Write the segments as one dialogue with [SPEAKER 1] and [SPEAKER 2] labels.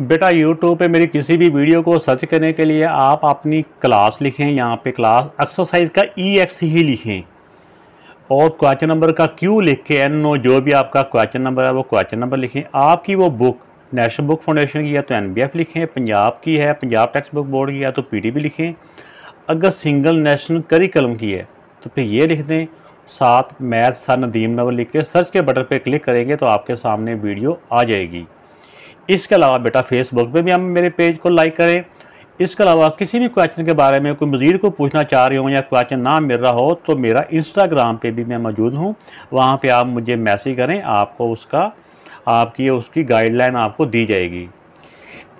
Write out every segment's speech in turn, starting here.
[SPEAKER 1] बेटा यूट्यूब पे मेरी किसी भी वीडियो को सर्च करने के लिए आप अपनी क्लास लिखें यहाँ पे क्लास एक्सरसाइज का ई e एक्स ही लिखें और क्वेश्चन नंबर का क्यू लिख के एन नो जो भी आपका क्वेश्चन नंबर है वो क्वेश्चन नंबर लिखें आपकी वो बुक नेशनल बुक फाउंडेशन की है तो एन बी एफ लिखें पंजाब की है पंजाब टेक्स्ट बुक बोर्ड की है तो पी डी लिखें अगर सिंगल नेशनल करिकलम की है तो फिर ये लिख दें साथ मैथ सर नदीम नंबर लिख के सर्च के बटन पर क्लिक करेंगे तो आपके सामने वीडियो आ जाएगी इसके अलावा बेटा फेसबुक पे भी हम मेरे पेज को लाइक करें इसके अलावा किसी भी क्वेश्चन के बारे में कोई मज़ीद को पूछना चाह रही हूँ या क्वेश्चन ना मिल रहा हो तो मेरा इंस्टाग्राम पे भी मैं मौजूद हूँ वहाँ पे आप मुझे मैसेज करें आपको उसका आपकी उसकी गाइडलाइन आपको दी जाएगी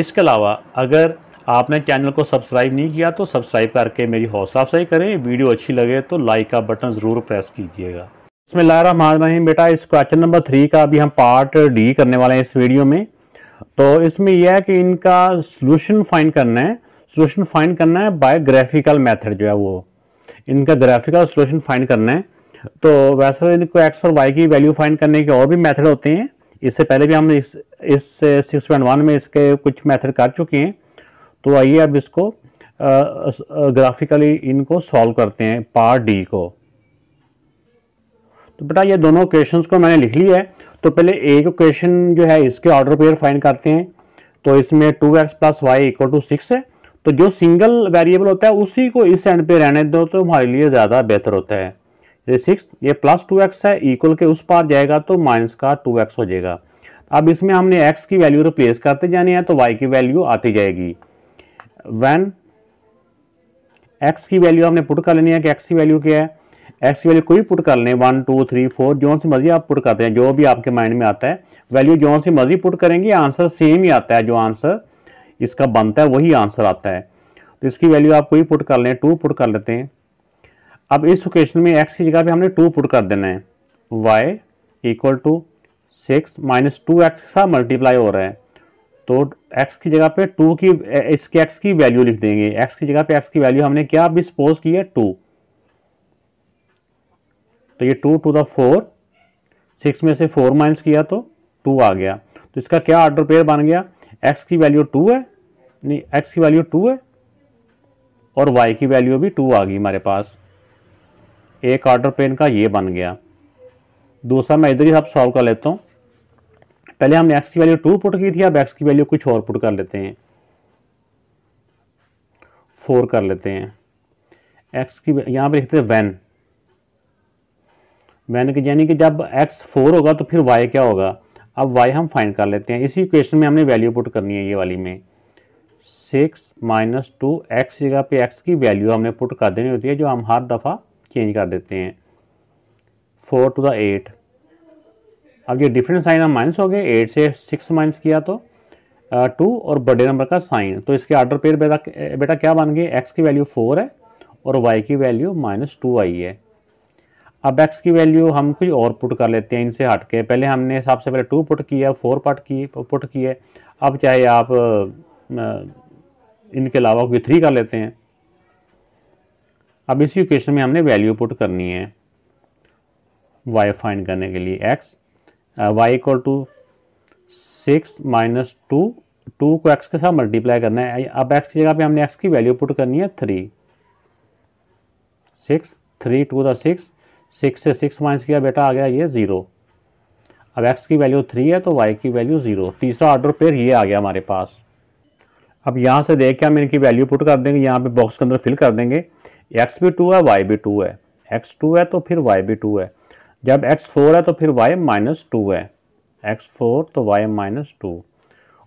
[SPEAKER 1] इसके अलावा अगर आपने चैनल को सब्सक्राइब नहीं किया तो सब्सक्राइब करके मेरी हौसला अफजाई करें वीडियो अच्छी लगे तो लाइक का बटन ज़रूर प्रेस कीजिएगा इसमें लारा मान रही बेटा इस क्वेश्चन नंबर थ्री का अभी हम पार्ट डी करने वाले हैं इस वीडियो में तो इसमें यह है कि इनका सोल्यूशन फाइंड करना है सोल्यूशन फाइंड करना है बाय ग्राफिकल मेथड जो है वो इनका ग्राफिकल सोल्यूशन फाइंड करना है तो वैसे तो इनको एक्स और वाई की वैल्यू फाइंड करने के और भी मेथड होते हैं इससे पहले भी हम इस इस सिक्स पॉइंट वन में इसके कुछ मैथड कर चुके हैं तो आइए अब इसको ग्राफिकली इनको सॉल्व करते हैं पार्ट डी को तो बेटा ये दोनों क्वेश्चंस को मैंने लिख लिया है तो पहले एक क्वेश्चन जो है इसके ऑर्डर पेयर फाइन करते हैं तो इसमें two x plus Y equal to six है तो जो सिंगल वेरिएबल होता है उसी को इस एंड पे रहने दो तो हमारे लिए ज़्यादा बेहतर होता है ये सिक्स ये प्लस टू एक्स है इक्वल के उस पार जाएगा तो माइनस का टू एक्स हो जाएगा अब इसमें हमने एक्स की वैल्यू रिप्लेस करते जाने हैं तो वाई की वैल्यू आती जाएगी वैन एक्स की वैल्यू हमने पुट कर लेनी है कि एक्स की वैल्यू क्या है एक्स की वैल्यू कोई पुट कर लें वन टू थ्री फोर जौन सी मर्जी आप पुट करते हैं जो भी आपके माइंड में आता है वैल्यू जो सी मर्जी पुट करेंगे आंसर सेम ही आता है जो आंसर इसका बनता है वही आंसर आता है तो इसकी वैल्यू आप कोई पुट कर लें टू पुट कर लेते हैं अब इस क्वेश्चन में एक्स की जगह पर हमने टू पुट कर देना है Y equal to six minus two X के साथ मल्टीप्लाई हो रहा है तो एक्स की जगह पे टू की इसके एक्स की वैल्यू लिख देंगे एक्स की जगह पे एक्स की वैल्यू हमने क्या अभी सपोज की है टू तो ये two to the four six में से फोर माइनस किया तो टू आ गया तो इसका क्या ऑर्डर पेयर बन गया एक्स की वैल्यू टू है नहीं एक्स की वैल्यू टू है और वाई की वैल्यू भी टू आ गई हमारे पास एक ऑर्डर पेयर का ये बन गया दूसरा मैं इधर ही सब सॉल्व कर लेता हूँ पहले हमने एक्स की वैल्यू टू पुट की थी अब एक्स की वैल्यू कुछ और पुट कर लेते हैं फोर कर लेते हैं एक्स की यहाँ पर लिखते हैं वैन मैंने कहा यानी कि जब एक्स फोर होगा तो फिर वाई क्या होगा अब वाई हम फाइंड कर लेते हैं इसी क्वेश्चन में हमने वैल्यू पुट करनी है ये वाली में सिक्स माइनस टू एक्स जगह पे एक्स की वैल्यू हमने पुट कर देनी होती है जो हम हर दफ़ा चेंज कर देते हैं फोर टू द एट अब ये डिफरेंट साइन हम माइनस हो गए एट से सिक्स माइनस किया तो टू और बड़े नंबर का साइन तो इसके आर्डर पेयर बेटा बेटा क्या बन गए एक्स की वैल्यू फोर है और वाई की वैल्यू माइनस टू आई है अब एक्स की वैल्यू हम कुछ और पुट कर लेते हैं इनसे हट के पहले हमने सबसे पहले टू पुट किया फोर पट किए पुट किए अब चाहे आप इनके अलावा कोई थ्री कर लेते हैं अब इसी क्वेश्चन में हमने वैल्यू पुट करनी है वाई फाइंड करने के लिए X Y equal to six minus two two को एक्स के साथ मल्टीप्लाई करना है अब एक्स की जगह पे हमने एक्स की वैल्यू पुट करनी है three six three to the six six से सिक्स माइनस किया बेटा आ गया ये ज़ीरो अब एक्स की वैल्यू थ्री है तो वाई की वैल्यू ज़ीरो तीसरा ऑर्डर पेयर ये आ गया हमारे पास अब यहाँ से देख के हम इनकी वैल्यू पुट कर देंगे यहाँ पे बॉक्स के अंदर फिल कर देंगे एक्स भी टू है वाई भी टू है एक्स टू है तो फिर वाई भी टू है जब एक्स फोर है तो फिर वाई माइनस टू है एक्स फोर तो वाई माइनस टू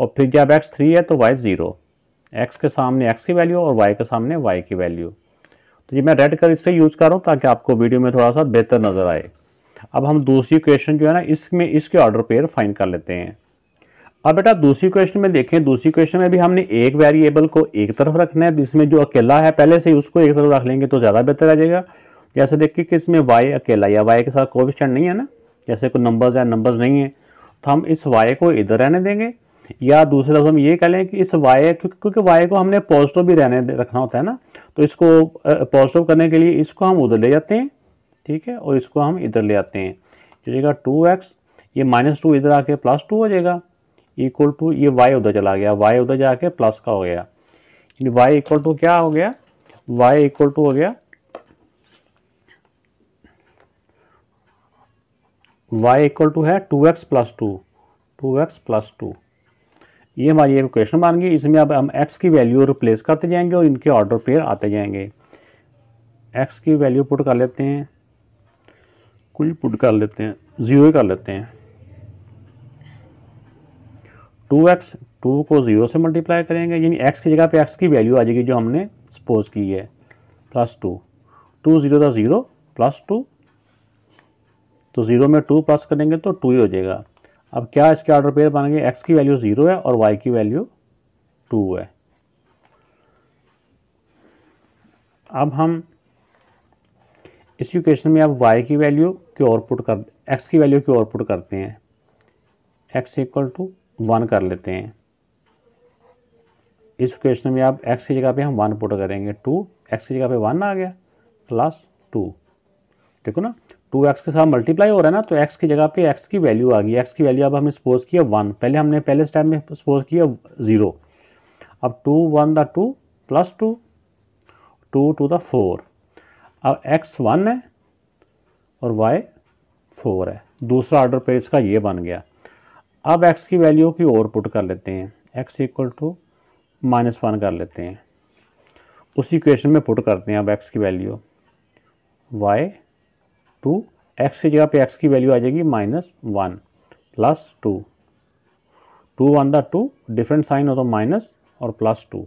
[SPEAKER 1] और फिर जब एक्स थ्री है तो वाई ज़ीरो एक्स के सामने एक्स की वैल्यू और वाई के सामने वाई की वैल्यू तो ये मैं रेड कलर इसलिए यूज़ कर रहा हूँ ताकि आपको वीडियो में थोड़ा सा बेहतर नज़र आए अब हम दूसरी क्वेश्चन जो है ना इसमें इसके ऑर्डर पेयर फाइन कर लेते हैं अब बेटा दूसरी क्वेश्चन में देखें दूसरी क्वेश्चन में भी हमने एक वेरिएबल को एक तरफ रखना है इसमें जो अकेला है पहले से उसको एक तरफ रख लेंगे तो ज़्यादा बेहतर आ जाएगा जैसे देखिए कि इसमें वाई अकेला या वाई के साथ कोविस्टेंट नहीं है ना जैसे कोई नंबर्स या नंबर्स नहीं है तो हम इस वाई को इधर रहने देंगे या दूसरे लफ्ज़ हम ये कह लें कि इस वाई क्योंकि क्योंकि वाई को हमने पॉजिटिव भी रहने रखना होता है ना तो इसको पॉजिटिव करने के लिए इसको हम उधर ले जाते हैं ठीक है और इसको हम इधर ले आते हैं जो जाएगा टू एक्स ये माइनस टू इधर आके प्लस टू हो जाएगा इक्वल टू ये वाई उधर चला गया वाई उधर जाके प्लस का हो गया वाई इक्वल टू क्या हो गया वाई इक्वल टू हो गया वाई इक्वल टू है two x plus two two x plus two ये हमारी एक क्वेश्चन बन गई इसमें अब हम एक्स की वैल्यू रिप्लेस करते जाएंगे और इनके ऑर्डर पेयर आते जाएंगे एक्स की वैल्यू पुट कर लेते हैं कुल पुट कर लेते हैं ज़ीरो ही कर लेते हैं टू एक्स टू को ज़ीरो से मल्टीप्लाई करेंगे यानी एक्स की जगह पे एक्स की वैल्यू आ जाएगी जो हमने सपोज की है प्लस टू टू ज़ीरो था ज़ीरो प्लस टू तो ज़ीरो तो में टू प्लस करेंगे तो टू ही हो जाएगा अब क्या इसके ऑर्डर पेयर बनेंगे एक्स की वैल्यू ज़ीरो है और वाई की वैल्यू टू है अब हम इस इक्वेशन में अब वाई की वैल्यू की ओर पुट कर एक्स की वैल्यू की ओर पुट करते हैं एक्स इक्वल टू वन कर लेते हैं इस क्वेश्चन में आप एक्स की जगह पे हम वन पुट करेंगे टू एक्स की जगह पे वन आ गया प्लस टू देखो ना टू एक्स के साथ मल्टीप्लाई हो रहा है ना तो एक्स की जगह पे एक्स की वैल्यू आ गई एक्स की वैल्यू अब हमने सपोज किया वन पहले हमने पहले स्टेप में सपोज किया ज़ीरो अब two one the two plus two two to the four अब एक्स वन है और वाई फोर है दूसरा ऑर्डर पे इसका ये बन गया अब एक्स की वैल्यू की और पुट कर लेते हैं x equal to minus one कर लेते हैं उसी क्वेश्चन में पुट करते हैं अब एक्स की वैल्यू वाई टू एक्स की जगह पे एक्स की वैल्यू आ जाएगी minus one plus two two one the two different sign हो तो माइनस और प्लस टू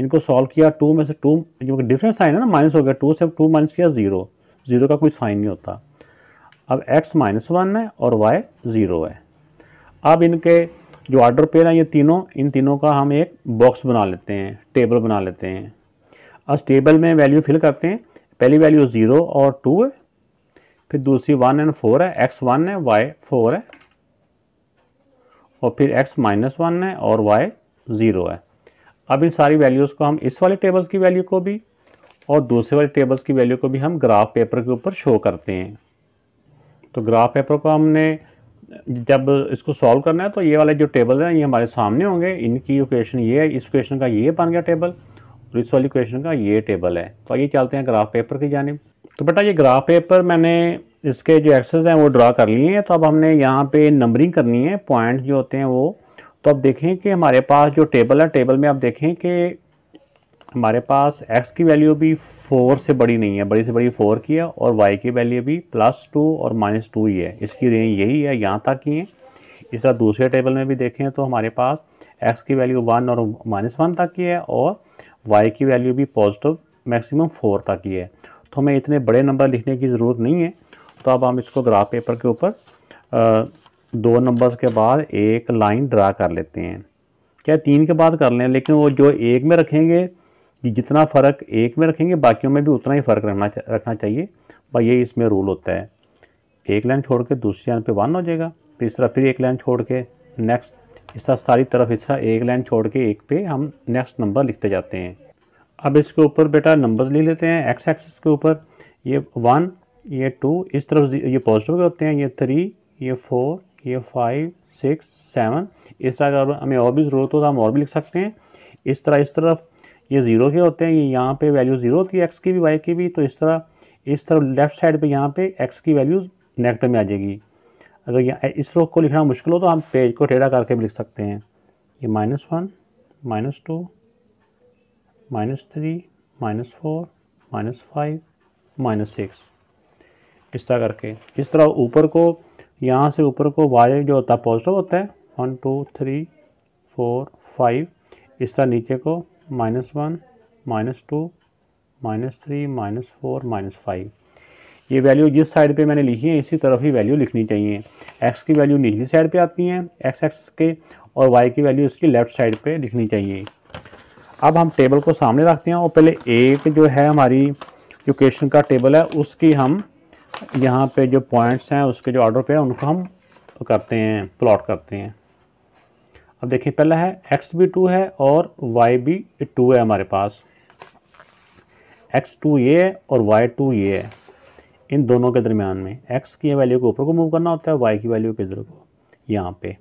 [SPEAKER 1] इनको सॉल्व किया टू में से टू जो डिफरेंट साइन है ना माइनस हो गया टू से टू माइनस किया ज़ीरो ज़ीरो का कोई साइन नहीं होता अब एक्स माइनस वन है और वाई ज़ीरो है अब इनके जो ऑर्डर पेयर हैं ये तीनों इन तीनों का हम एक बॉक्स बना लेते हैं टेबल बना लेते हैं अब टेबल में वैल्यू फिल करते हैं पहली वैल्यू ज़ीरो और टू है फिर दूसरी वन एंड फोर है एक्स वन है वाई फोर है और फिर एक्स माइनस वन है और वाई ज़ीरो है अब इन सारी वैल्यूज़ को हम इस वाले टेबल्स की वैल्यू को भी और दूसरे वाले टेबल्स की वैल्यू को भी हम ग्राफ पेपर के ऊपर शो करते हैं तो ग्राफ पेपर को हमने जब इसको सॉल्व करना है तो ये वाले जो टेबल हैं ये हमारे सामने होंगे इनकी इक्वेशन ये है इस क्वेश्चन का ये बन गया टेबल और इस वाली क्वेश्चन का ये टेबल है तो आइए चलते हैं ग्राफ पेपर की जानब तो बेटा ये ग्राफ पेपर मैंने इसके जो एक्सेस हैं वो ड्रा कर लिए हैं तो अब हमने यहाँ पे नंबरिंग करनी है पॉइंट जो होते हैं वो तो अब देखें कि हमारे पास जो टेबल है टेबल में आप देखें कि हमारे पास एक्स की वैल्यू भी फोर से बड़ी नहीं है बड़ी से बड़ी फोर की है और वाई की वैल्यू भी प्लस टू और माइनस टू ही है इसकी रेंज यही है यहाँ तक ही है इस तरह दूसरे टेबल में भी देखें तो हमारे पास एक्स की वैल्यू वन और माइनस वन तक की है और वाई की वैल्यू भी पॉजिटिव मैक्सिमम फोर तक की है तो हमें इतने बड़े नंबर लिखने की ज़रूरत नहीं है तो अब हम इसको ग्राफ पेपर के ऊपर दो नंबर्स के बाद एक लाइन ड्रा कर लेते हैं क्या तीन के बाद कर लें लेकिन वो जो एक में रखेंगे जितना फ़र्क एक में रखेंगे बाकियों में भी उतना ही फ़र्क रखना चा, रखना चाहिए भाई ये इसमें रूल होता है एक लाइन छोड़ के दूसरी लाइन पे वन हो जाएगा फिर इस तरह फिर एक लाइन छोड़ के नेक्स्ट इस तरह सारी तरफ इस तरह एक लाइन छोड़ के एक पे हम नेक्स्ट नंबर लिखते जाते हैं अब इसके ऊपर बेटा नंबर ले लेते हैं एक्स एक्सिस के ऊपर ये वन ये टू इस तरफ ये पॉजिटिव के होते हैं ये थ्री ये फोर ये फाइव सिक्स सेवन इस तरह अगर हमें और भी ज़रूरत हो तो हम और भी लिख सकते हैं इस तरह इस तरफ ये ज़ीरो के होते हैं ये यहाँ पे वैल्यू ज़ीरो होती है एक्स की भी वाई की भी तो इस तरह इस तरफ लेफ्ट साइड पे यहाँ पे एक्स की वैल्यू नेगेटिव में आ जाएगी अगर यहाँ इस रोक को लिखना मुश्किल हो तो हम पेज को टेढ़ा करके भी लिख सकते हैं ये minus one minus two minus three minus four minus five minus six इस तरह करके इस तरह ऊपर को यहाँ से ऊपर को वाई जो होता है पॉजिटिव होता है one two three four five इस तरह नीचे को minus one minus two minus three minus four minus five ये वैल्यू जिस साइड पे मैंने लिखी है इसी तरफ ही वैल्यू लिखनी चाहिए एक्स की वैल्यू निचली साइड पे आती है एक्स एक्स के और वाई की वैल्यू इसकी लेफ्ट साइड पे लिखनी चाहिए अब हम टेबल को सामने रखते हैं और पहले एक जो है हमारी लोकेशन का टेबल है उसकी हम यहाँ पे जो पॉइंट्स हैं उसके जो ऑर्डर पे हैं उनको हम करते हैं प्लॉट करते हैं अब देखिए पहला है एक्स भी टू है और वाई भी टू है हमारे पास एक्स टू ये है और वाई टू ये है इन दोनों के दरमियान में एक्स की वैल्यू को ऊपर को मूव करना होता है वाई की वैल्यू किधर को यहाँ पर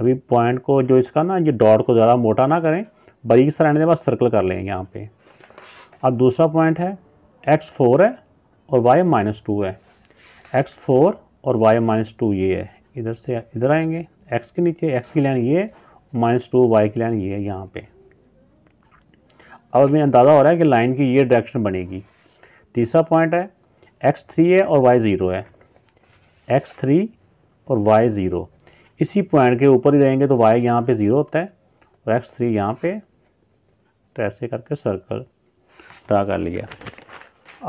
[SPEAKER 1] अभी पॉइंट को जो इसका ना ये डॉट को ज़्यादा मोटा ना करें बारीक से रहने के बाद सर्कल कर लेंगे यहाँ पे अब दूसरा पॉइंट है एक्स फोर है और वाई माइनस टू है एक्स फोर और वाई माइनस टू ये है इधर से इधर आएंगे एक्स के नीचे एक्स की लाइन ये माइनस टू वाई की लाइन ये है यहाँ पे अब मैं अंदाज़ा हो रहा है कि लाइन की ये डायरेक्शन बनेगी तीसरा पॉइंट है एक्स थ्री है और वाई ज़ीरो है एक्स थ्री और वाई ज़ीरो इसी पॉइंट के ऊपर ही रहेंगे तो वाई यहाँ पे ज़ीरो होता है और एक्स थ्री यहाँ पर तो ऐसे करके सर्कल ड्रा कर लिया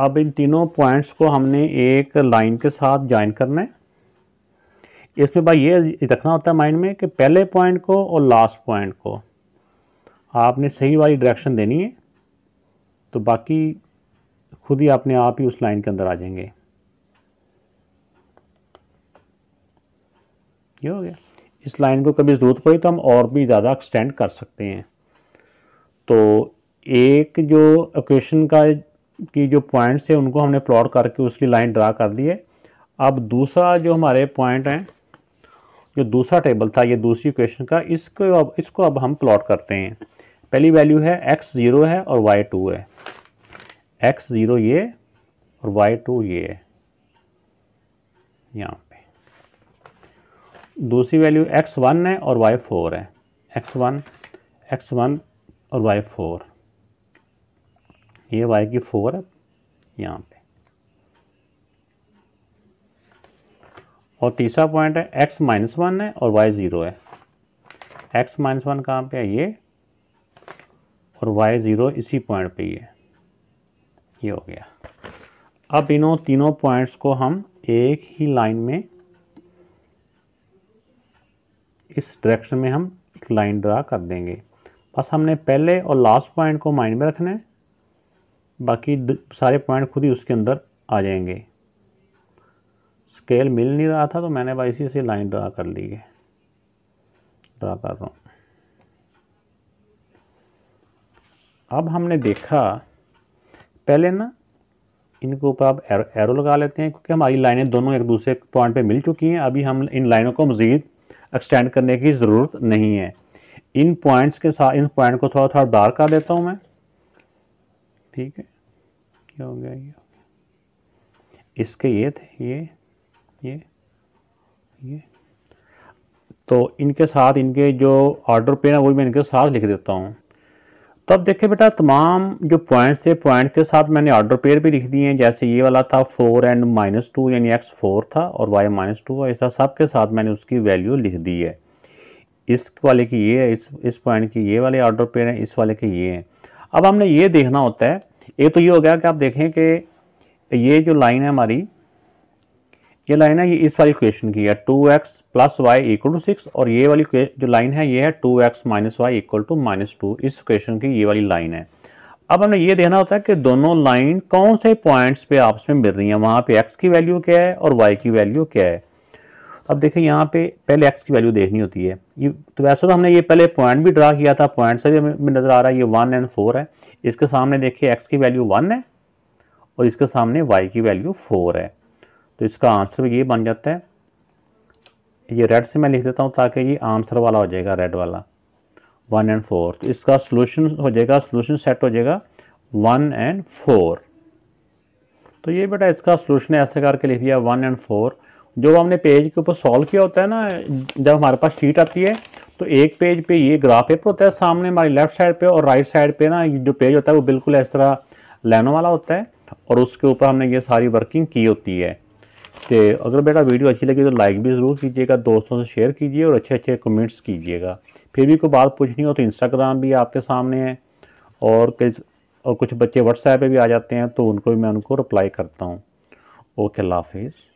[SPEAKER 1] अब इन तीनों पॉइंट्स को हमने एक लाइन के साथ ज्वाइन करना है इसमें भाई ये रखना होता है माइंड में कि पहले पॉइंट को और लास्ट पॉइंट को आपने सही वाली डायरेक्शन देनी है तो बाकी खुद ही अपने आप ही उस लाइन के अंदर आ जाएंगे ये हो गया इस लाइन को कभी ज़रूरत पड़ी तो हम और भी ज़्यादा एक्सटेंड कर सकते हैं तो एक जो इक्वेशन का की जो पॉइंट्स है उनको हमने प्लॉट करके उसकी लाइन ड्रा कर दी है अब दूसरा जो हमारे पॉइंट हैं जो दूसरा टेबल था ये दूसरी इक्वेशन का इसको अब इसको अब हम प्लॉट करते हैं पहली वैल्यू है एक्स ज़ीरो है और वाई टू है एक्स ज़ीरो ये और वाई टू ये है यहाँ पे दूसरी वैल्यू एक्स वन है और वाई फोर है एक्स वन एक्स वन और वाई फोर ये वाई की फोर है यहाँ पे और तीसरा पॉइंट है एक्स माइनस वन है और वाई ज़ीरो है एक्स माइनस वन कहाँ पे है ये और वाई ज़ीरो इसी पॉइंट पे ही है ये हो गया अब इनों तीनों पॉइंट्स को हम एक ही लाइन में इस डायरेक्शन में हम एक लाइन ड्रा कर देंगे बस हमने पहले और लास्ट पॉइंट को माइंड में रखना है बाकी सारे पॉइंट खुद ही उसके अंदर आ जाएंगे स्केल मिल नहीं रहा था तो मैंने भाई इसी से लाइन ड्रा कर ली है ड्रा कर रहा हूँ अब हमने देखा पहले ना इनके ऊपर आप एरो, एरो लगा लेते हैं क्योंकि हमारी लाइनें दोनों एक दूसरे पॉइंट पे मिल चुकी हैं अभी हम इन लाइनों को मज़ीद एक्सटेंड करने की ज़रूरत नहीं है इन पॉइंट्स के साथ इन पॉइंट को थोड़ा थोड़ा डार्क कर देता हूँ मैं ठीक है क्या हो गया ये इसके ये थे ये ये ये तो इनके साथ इनके जो ऑर्डर पेन है वो मैं इनके साथ लिख देता हूँ तब देखे बेटा तमाम जो पॉइंट्स थे पॉइंट के साथ मैंने ऑर्डर पेयर भी लिख दिए हैं जैसे ये वाला था फोर एंड माइनस टू यानी एक्स फोर था और वाई माइनस टू ऐसा सब के साथ मैंने उसकी वैल्यू लिख दी है इस वाले की ये है इस इस पॉइंट की ये वाले ऑर्डर पेयर हैं इस वाले के ये हैं अब हमने ये देखना होता है ये तो ये हो गया कि आप देखें कि ये जो लाइन है हमारी ये लाइन है ये इस वाली क्वेश्चन की है two x plus Y equal to six और ये वाली जो लाइन है ये है two x minus y equal to minus two इस क्वेश्चन की ये वाली लाइन है अब हमें ये देखना होता है कि दोनों लाइन कौन से पॉइंट्स पे आपस में मिल रही हैं वहाँ पे एक्स की वैल्यू क्या है और वाई की वैल्यू क्या है अब देखें यहाँ पे पहले एक्स की वैल्यू देखनी होती है ये तो वैसे तो हमने ये पहले पॉइंट भी ड्रा किया था पॉइंट से भी हमें नज़र आ रहा है ये वन एंड फोर है इसके सामने देखिए एक्स की वैल्यू वन है और इसके सामने वाई की वैल्यू फोर है तो इसका आंसर भी ये बन जाता है ये रेड से मैं लिख देता हूँ ताकि ये आंसर वाला हो जाएगा रेड वाला वन एंड फोर तो इसका सोल्यूशन हो जाएगा सोल्यूशन सेट हो जाएगा वन एंड फोर तो ये बेटा इसका सोल्यूशन ऐसे करके लिख दिया वन एंड फोर जो हमने पेज के ऊपर सॉल्व किया होता है ना जब हमारे पास शीट आती है तो एक पेज पे ये ग्राफ पेपर होता है सामने हमारी लेफ्ट साइड पे और राइट साइड पे ना जो पेज होता है वो बिल्कुल इस तरह लेनो वाला होता है और उसके ऊपर हमने ये सारी वर्किंग की होती है तो अगर बेटा वीडियो अच्छी लगी तो लाइक भी ज़रूर कीजिएगा दोस्तों से शेयर कीजिए और अच्छे अच्छे कमेंट्स कीजिएगा फिर भी कोई बात पूछनी हो तो इंस्टाग्राम भी आपके सामने है और और कुछ बच्चे व्हाट्सएप पे भी आ जाते हैं तो उनको भी मैं उनको रिप्लाई करता हूँ ओके अल्लाह हाफिज़